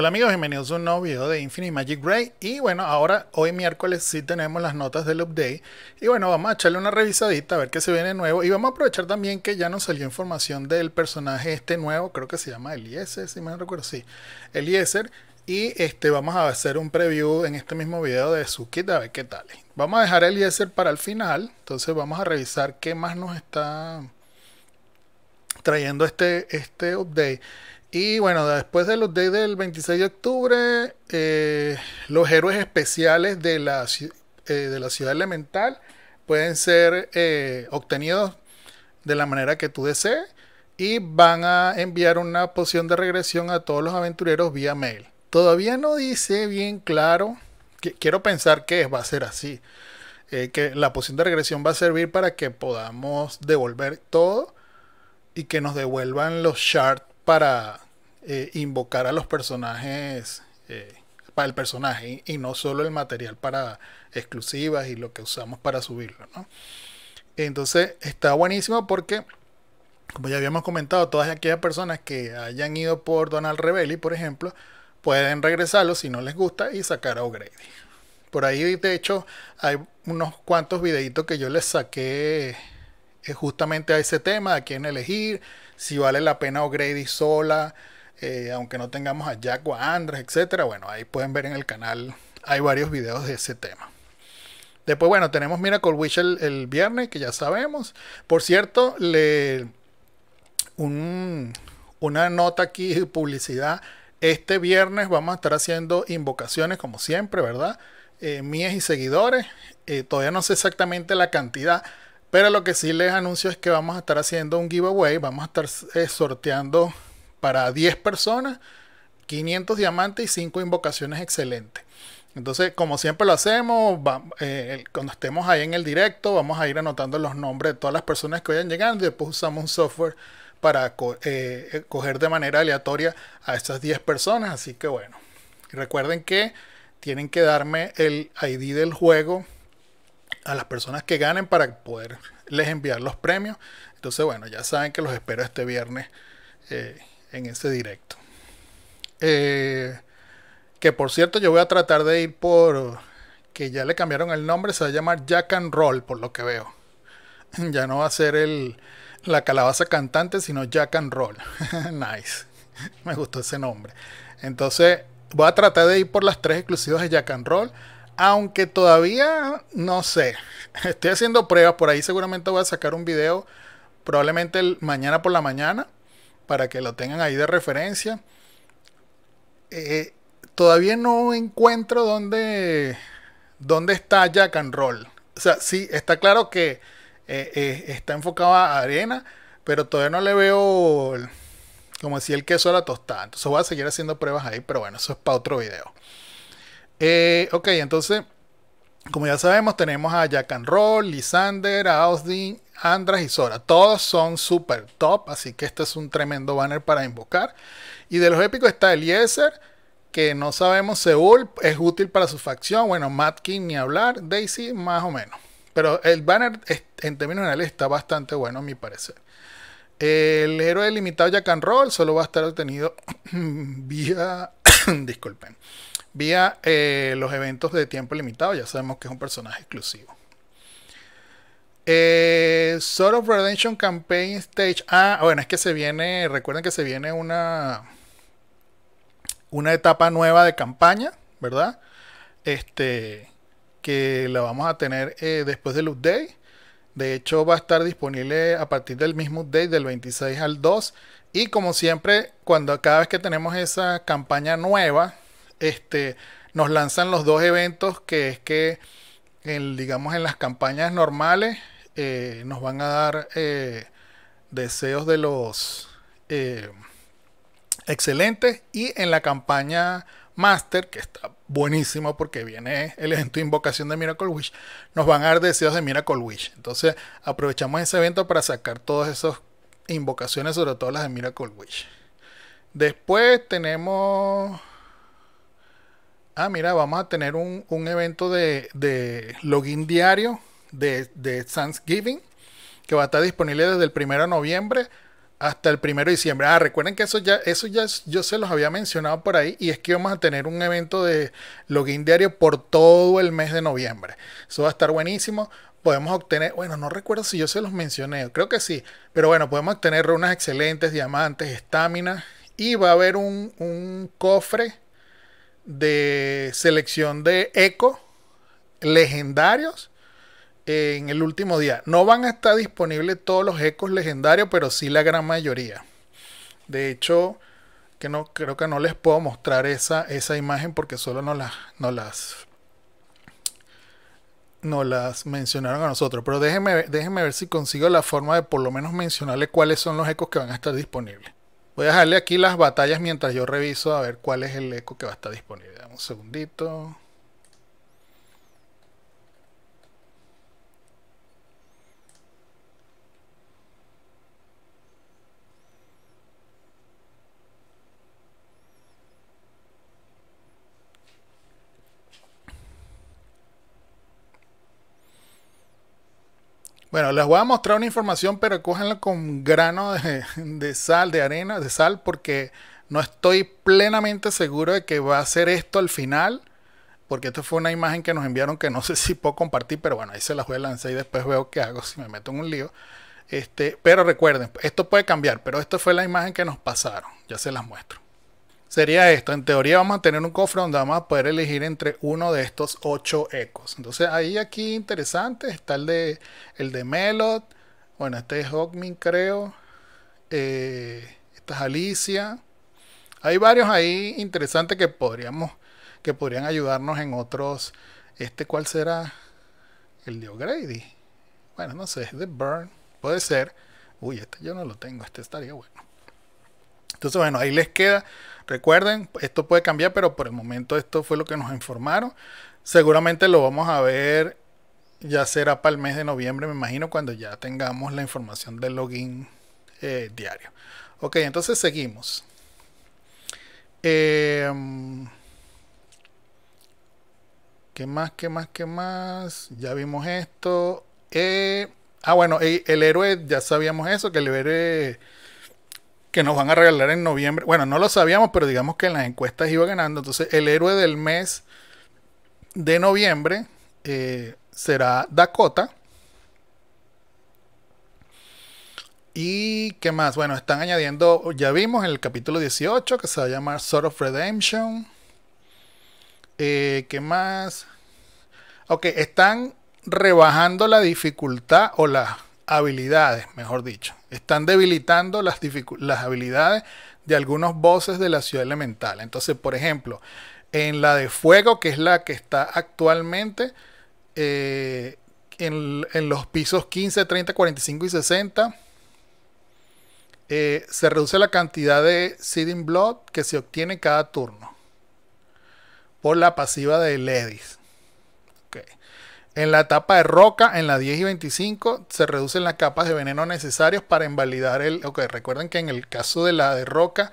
Hola amigos, bienvenidos a un nuevo video de Infinity Magic Ray y bueno, ahora hoy miércoles sí tenemos las notas del update y bueno, vamos a echarle una revisadita a ver qué se viene nuevo y vamos a aprovechar también que ya nos salió información del personaje este nuevo, creo que se llama Eliezer, si me recuerdo, sí, Eliezer y este, vamos a hacer un preview en este mismo video de su kit a ver qué tal. Vamos a dejar Eliezer para el final, entonces vamos a revisar qué más nos está trayendo este, este update. Y bueno, después de los días del 26 de octubre, eh, los héroes especiales de la, eh, de la ciudad elemental pueden ser eh, obtenidos de la manera que tú desees y van a enviar una poción de regresión a todos los aventureros vía mail. Todavía no dice bien claro, que, quiero pensar que va a ser así, que la poción de regresión va a servir para que podamos devolver todo y que nos devuelvan los shards para eh, invocar a los personajes, eh, para el personaje y, no solo el material para exclusivas y lo que usamos para subirlo. Entonces está buenísimo porque, como ya habíamos comentado, todas aquellas personas que hayan ido por Donald Rebelli. por ejemplo, pueden regresarlo si no les gusta y sacar a O'Grady. Por ahí, de hecho, hay unos cuantos videitos que yo les saqué eh, justamente a ese tema, a quién elegir si vale la pena O'Grady sola, eh, aunque no tengamos a Jack o a Andres, etc. Bueno, ahí pueden ver en el canal, hay varios videos de ese tema. Después, bueno, tenemos Miracle Wish el, viernes, que ya sabemos. Por cierto, le, una nota aquí publicidad. Este viernes vamos a estar haciendo invocaciones, como siempre, ¿verdad? Eh, y seguidores. Eh, todavía no sé exactamente la cantidad, pero lo que sí les anuncio es que vamos a estar haciendo un giveaway. Vamos a estar eh, sorteando para 10 personas 500 diamantes y 5 invocaciones excelentes. Entonces, como siempre lo hacemos, eh, cuando estemos ahí en el directo, vamos a ir anotando los nombres de todas las personas que vayan llegando y después usamos un software para eh, coger de manera aleatoria a estas 10 personas. Así que bueno, recuerden que tienen que darme el ID del juego a las personas que ganen para poder les enviar los premios. Entonces, bueno, ya saben que los espero este viernes eh, en ese directo. Eh, que por cierto, yo voy a tratar de ir por que ya le cambiaron el nombre, se va a llamar Jack and Roll, por lo que veo. Ya no va a ser el, la calabaza cantante, sino Jack and Roll. nice. Me gustó ese nombre. Entonces, voy a tratar de ir por las tres exclusivas de Jack and Roll. Aunque todavía no sé. Estoy haciendo pruebas. Por ahí seguramente voy a sacar un video. Probablemente mañana por la mañana. Para que lo tengan ahí de referencia. Eh, todavía no encuentro dónde, está Jack and Roll. O sea, sí, está claro que eh, eh, está enfocado a arena. Pero todavía no le veo como si el queso a la tostada. Entonces voy a seguir haciendo pruebas ahí. Pero bueno, eso es para otro video. Eh, ok, entonces, como ya sabemos, tenemos a Jack and Roll, Lisander, a Austin, Andras y Sora. Todos son super top, así que este es un tremendo banner para invocar. Y de los épicos está Eliezer, que no sabemos, Seúl es útil para su facción. Bueno, Matkin ni hablar, Daisy más o menos. Pero el banner en términos generales está bastante bueno a mi parecer. El héroe limitado Jack and Roll solo va a estar obtenido vía disculpen, vía eh, los eventos de tiempo limitado, ya sabemos que es un personaje exclusivo. Eh, sort of Redemption Campaign Stage. A, ah, bueno, es que se viene, recuerden que se viene una, una etapa nueva de campaña, ¿verdad? Este, que la vamos a tener eh, después del update. De hecho, va a estar disponible a partir del mismo date, del 26 al 2. Y como siempre, cuando cada vez que tenemos esa campaña nueva, este, nos lanzan los dos eventos que es que, en, digamos, en las campañas normales eh, nos van a dar eh, deseos de los eh, excelentes y en la campaña master, que está buenísimo porque viene el evento de invocación de Miracle Wish. Nos van a dar deseos de Miracle Wish. Entonces aprovechamos ese evento para sacar todas esas invocaciones, sobre todo las de Miracle Wish. Después tenemos... Ah, mira, vamos a tener un, un evento de, login diario de, de Thanksgiving que va a estar disponible desde el 1 de noviembre hasta el primero de diciembre. Ah, recuerden que eso ya, eso ya yo se los había mencionado por ahí y es que vamos a tener un evento de login diario por todo el mes de noviembre. Eso va a estar buenísimo. Podemos obtener, bueno, no recuerdo si yo se los mencioné, creo que sí, pero bueno, podemos obtener unas excelentes, diamantes, estamina y va a haber un, un cofre de selección de eco legendarios en el último día. No van a estar disponibles todos los ecos legendarios, pero sí la gran mayoría. De hecho, que no, creo que no les puedo mostrar esa, esa imagen porque solo nos las, no las, no las mencionaron a nosotros. Pero déjenme, déjenme ver si consigo la forma de por lo menos mencionarle cuáles son los ecos que van a estar disponibles. Voy a dejarle aquí las batallas mientras yo reviso a ver cuál es el eco que va a estar disponible. Un segundito. Bueno, les voy a mostrar una información, pero cójanla con grano de, sal, de arena, de sal, porque no estoy plenamente seguro de que va a ser esto al final, porque esto fue una imagen que nos enviaron que no sé si puedo compartir, pero bueno, ahí se las voy a lanzar y después veo qué hago si me meto en un lío. Este, pero recuerden, esto puede cambiar, pero esto fue la imagen que nos pasaron, ya se las muestro sería esto. En teoría vamos a tener un cofre donde vamos a poder elegir entre uno de estos ocho ecos. Entonces ahí aquí interesante está el de, el de Bueno, este es Hogmin creo. Eh, esta es Alicia. Hay varios ahí interesantes que podríamos, que podrían ayudarnos en otros. Este cuál será el de O'Grady. Bueno, no sé, es de Burn. Puede ser. Uy, este yo no lo tengo, este estaría bueno. Entonces, bueno, ahí les queda Recuerden, esto puede cambiar, pero por el momento esto fue lo que nos informaron. Seguramente lo vamos a ver, ya será para el mes de noviembre, me imagino, cuando ya tengamos la información del login eh, diario. Ok, entonces seguimos. Em, ¿Qué más? ¿Qué más? ¿Qué más? Ya vimos esto. Eh, ah, bueno, el héroe, ya sabíamos eso, que el héroe que nos van a regalar en noviembre. Bueno, no lo sabíamos, pero digamos que en las encuestas iba ganando. Entonces, el héroe del mes de noviembre eh, será Dakota. ¿Y qué más? Bueno, están añadiendo, ya vimos en el capítulo 18 que se va a llamar Sword of Redemption. Eh, ¿Qué más? Ok, están rebajando la dificultad o la habilidades, mejor dicho. Están debilitando las, las habilidades de algunos bosses de la ciudad elemental. Entonces, por ejemplo, en la de fuego, que es la que está actualmente eh, en, los pisos 15, 30, 45 y 60, eh, se reduce la cantidad de Seeding Blood que se obtiene cada turno por la pasiva de Ledis. En la etapa de roca, en la 10 y 25, se reducen las capas de veneno necesarias para invalidar el... Ok, recuerden que en el caso de la de roca,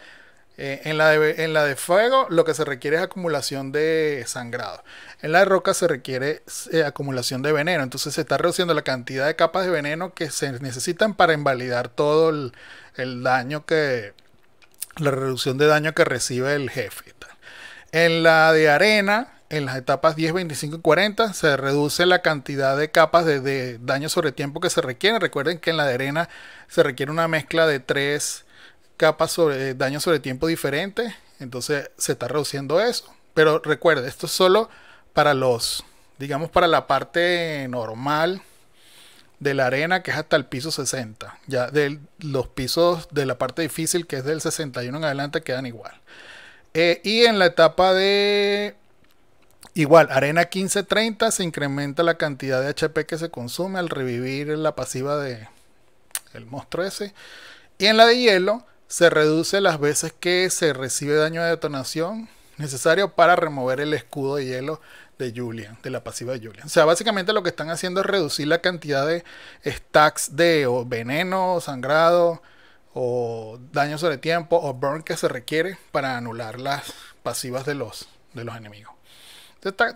eh, en, la de, en la de fuego, lo que se requiere es acumulación de sangrado. En la de roca se requiere eh, acumulación de veneno. Entonces se está reduciendo la cantidad de capas de veneno que se necesitan para invalidar todo el, el daño que... La reducción de daño que recibe el jefe. En la de arena en las etapas 10, 25 y 40 se reduce la cantidad de capas de, daño sobre tiempo que se requieren. Recuerden que en la de arena se requiere una mezcla de tres capas sobre eh, daño sobre tiempo diferentes. Entonces se está reduciendo eso. Pero recuerden, esto es solo para los, digamos, para la parte normal de la arena que es hasta el piso 60. Ya de los pisos de la parte difícil que es del 61 en adelante quedan igual. Eh, y en la etapa de Igual, arena 1530 se incrementa la cantidad de HP que se consume al revivir la pasiva de el monstruo ese. Y en la de hielo se reduce las veces que se recibe daño de detonación necesario para remover el escudo de hielo de Julian, de la pasiva de Julian. O sea, básicamente lo que están haciendo es reducir la cantidad de stacks de veneno, sangrado o daño sobre tiempo o burn que se requiere para anular las pasivas de los, de los enemigos.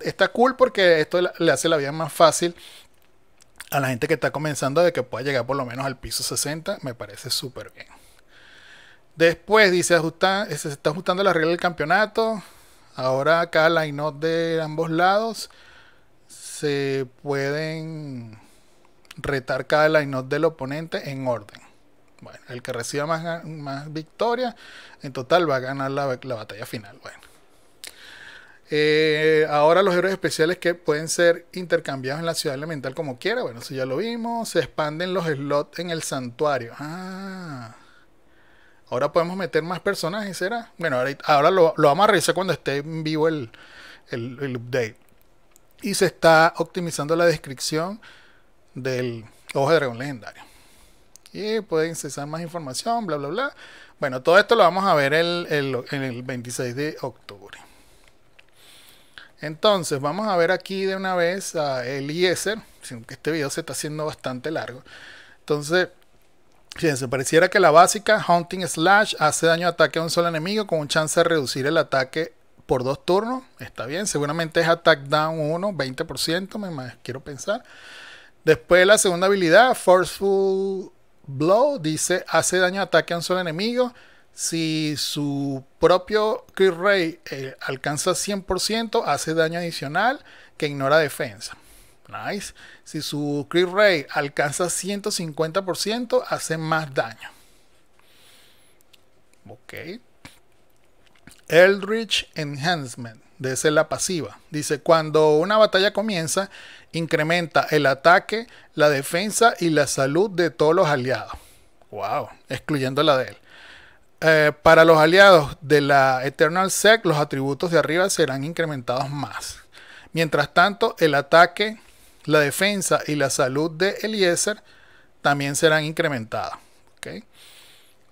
Está, cool porque esto le hace la vida más fácil a la gente que está comenzando de que pueda llegar por lo menos al piso 60. Me parece súper bien. Después dice, ajusta, eh, se está ajustando la regla del campeonato. Ahora cada line up de ambos lados se pueden retar cada line up del oponente en orden. Bueno, el que reciba más, más victorias en total va a ganar la, la batalla final. Bueno. Eh, ahora los héroes especiales que pueden ser intercambiados en la ciudad elemental como quiera. Bueno, eso ya lo vimos. Se expanden los slots en el santuario. Ah. Ahora podemos meter más personajes, ¿será? Bueno, ahora, lo, lo, vamos a revisar cuando esté en vivo el, update. Y se está optimizando la descripción del Ojo de Dragón Legendario. Y pueden cesar más información, bla, bla, bla. Bueno, todo esto lo vamos a ver el, el, el 26 de octubre. Entonces, vamos a ver aquí de una vez a Eliezer, que este video se está haciendo bastante largo. Entonces, fíjense, pareciera que la básica, Hunting Slash, hace daño ataque a un solo enemigo con un chance de reducir el ataque por dos turnos. Está bien, seguramente es Attack Down 1, 20%, me quiero pensar. Después la segunda habilidad, Forceful Blow, dice hace daño ataque a un solo enemigo si su propio Crit Ray eh, alcanza 100%, hace daño adicional que ignora defensa. Nice. Si su Crit Rate alcanza 150%, hace más daño. Ok. Eldritch Enhancement. De ser la pasiva. Dice, cuando una batalla comienza, incrementa el ataque, la defensa y la salud de todos los aliados. Wow, excluyendo la de él. Eh, para los aliados de la Eternal Sec, los atributos de arriba serán incrementados más. Mientras tanto, el ataque, la defensa y la salud de Eliezer también serán incrementados. ¿okay?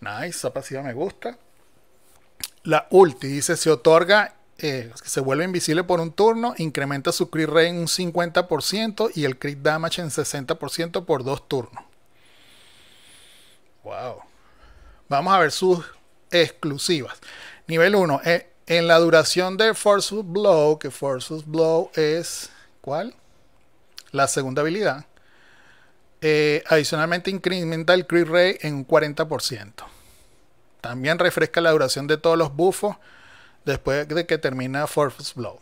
Nice, esa pasiva me gusta. La ulti dice: se otorga, eh, se vuelve invisible por un turno, incrementa su crit rate en un 50% y el crit damage en 60% por dos turnos. Wow. Vamos a ver sus exclusivas. Nivel 1, eh, en la duración de Forceful Blow, que Forceful Blow es, ¿cuál? La segunda habilidad. Eh, adicionalmente incrementa el crit rate en un 40%. También refresca la duración de todos los buffos después de que termina Force Blow.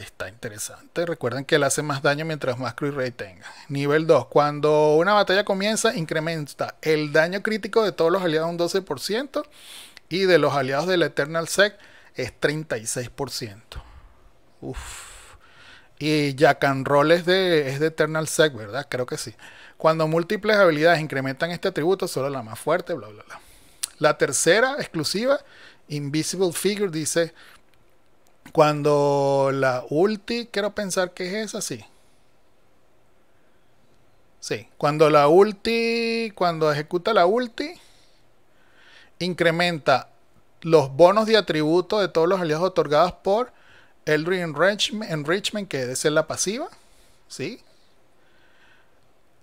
Está interesante. Recuerden que le hace más daño mientras más Crew Ray tenga. Nivel 2. Cuando una batalla comienza, incrementa el daño crítico de todos los aliados un 12% y de los aliados del Eternal Sec es 36%. Uf. Y Jack Roll es de, es de Eternal Sec, ¿verdad? Creo que sí. Cuando múltiples habilidades incrementan este atributo, solo la más fuerte, bla, bla, bla. La tercera, exclusiva, Invisible Figure, dice cuando la ulti, quiero pensar que es esa, sí. Sí, cuando la ulti, cuando ejecuta la ulti, incrementa los bonos de atributo de todos los aliados otorgados por Eldrin Enrichment, Enrichment que debe ser la pasiva, ¿sí?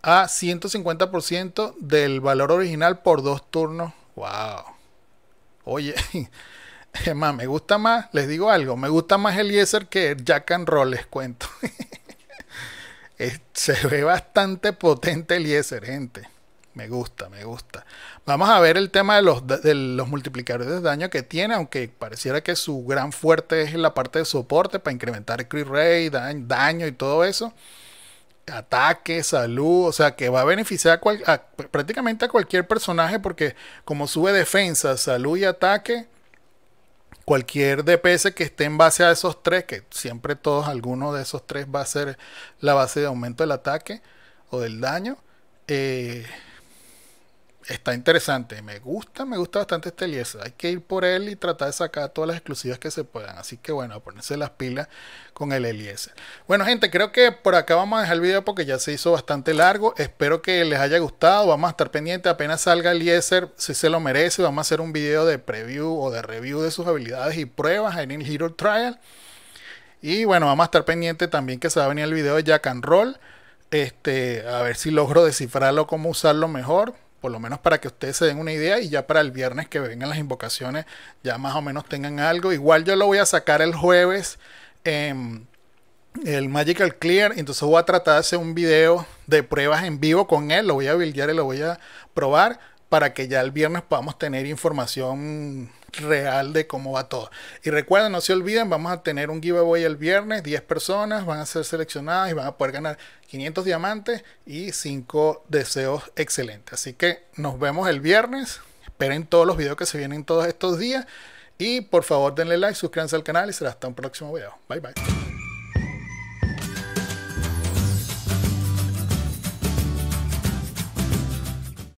A 150% del valor original por dos turnos. ¡Wow! Oye, Es más, me gusta más, les digo algo, me gusta más el Eliezer que Jack and Roll, les cuento. se ve bastante potente Eliezer, gente. Me gusta, me gusta. Vamos a ver el tema de los, de los multiplicadores de daño que tiene, aunque pareciera que su gran fuerte es en la parte de soporte para incrementar crit rate, daño y todo eso ataque, salud, o sea, que va a beneficiar prácticamente a cualquier personaje porque como sube defensa, salud y ataque, cualquier DPS que esté en base a esos tres, que siempre todos, alguno de esos tres va a ser la base de aumento del ataque o del daño, eh, está interesante. Me gusta, me gusta bastante este Eliezer. Hay que ir por él y tratar de sacar todas las exclusivas que se puedan. Así que bueno, a ponerse las pilas con el Eliezer. Bueno, gente, creo que por acá vamos a dejar el video porque ya se hizo bastante largo. Espero que les haya gustado. Vamos a estar pendientes. Apenas salga Eliezer, si se lo merece, vamos a hacer un video de preview o de review de sus habilidades y pruebas en el Hero Trial. Y bueno, vamos a estar pendientes también que se va a venir el video de Jack and Roll. Este, a ver si logro descifrarlo, cómo usarlo mejor por lo menos para que ustedes se den una idea y ya para el viernes que vengan las invocaciones ya más o menos tengan algo. Igual yo lo voy a sacar el jueves en em, el Magical Clear, entonces voy a tratar de hacer un video de pruebas en vivo con él, lo voy a buildear y lo voy a probar para que ya el viernes podamos tener información real de cómo va todo. Y recuerden, no se olviden, vamos a tener un giveaway el viernes, 10 personas van a ser seleccionadas y van a poder ganar 500 diamantes y 5 deseos excelentes. Así que nos vemos el viernes, esperen todos los videos que se vienen todos estos días y por favor denle like, suscríbanse al canal y será hasta un próximo video. Bye bye.